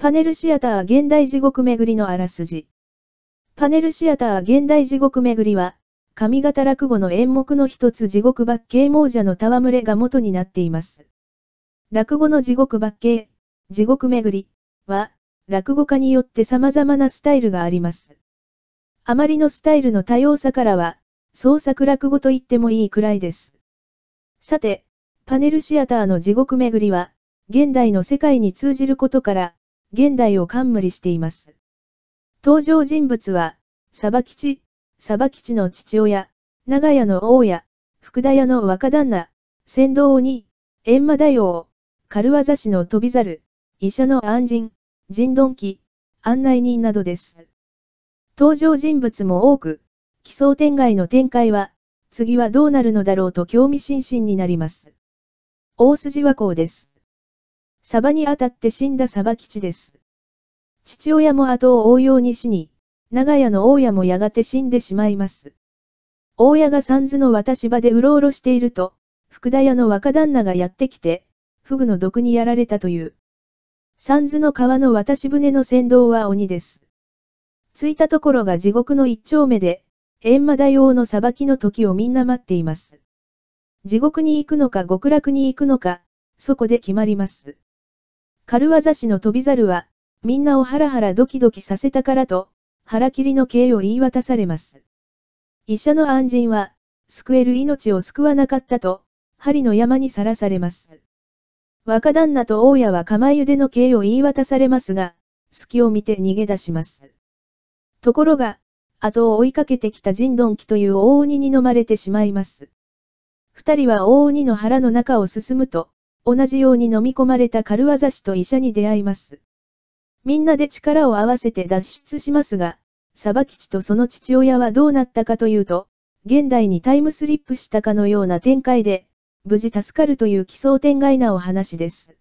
パネルシアター現代地獄巡りのあらすじ。パネルシアター現代地獄巡りは、上方落語の演目の一つ地獄罰刑亡者の戯れが元になっています。落語の地獄罰刑、地獄巡りは、落語家によって様々なスタイルがあります。あまりのスタイルの多様さからは、創作落語と言ってもいいくらいです。さて、パネルシアターの地獄巡りは、現代の世界に通じることから、現代を冠しています。登場人物は、サバ吉、サバ吉の父親、長屋の大家、福田屋の若旦那、仙道鬼、閻魔大王、軽業師の飛び猿、医者の安人、人鈍器、案内人などです。登場人物も多く、奇想天外の展開は、次はどうなるのだろうと興味津々になります。大筋和光です。サバに当たって死んだサバ吉です。父親も後を追うように死に、長屋の大家もやがて死んでしまいます。大家が三途の渡し場でうろうろしていると、福田屋の若旦那がやってきて、フグの毒にやられたという。三途の川の渡し船の先導は鬼です。着いたところが地獄の一丁目で、閻魔大王の裁きの時をみんな待っています。地獄に行くのか極楽に行くのか、そこで決まります。軽業師の飛び猿は、みんなをハラハラドキドキさせたからと、腹切りの刑を言い渡されます。医者の安人は、救える命を救わなかったと、針の山にさらされます。若旦那と大家は釜茹での刑を言い渡されますが、隙を見て逃げ出します。ところが、後を追いかけてきた人ドンキという大鬼に飲まれてしまいます。二人は大鬼の腹の中を進むと、同じように飲み込まれた軽業師と医者に出会います。みんなで力を合わせて脱出しますが、サバ吉とその父親はどうなったかというと、現代にタイムスリップしたかのような展開で、無事助かるという奇想天外なお話です。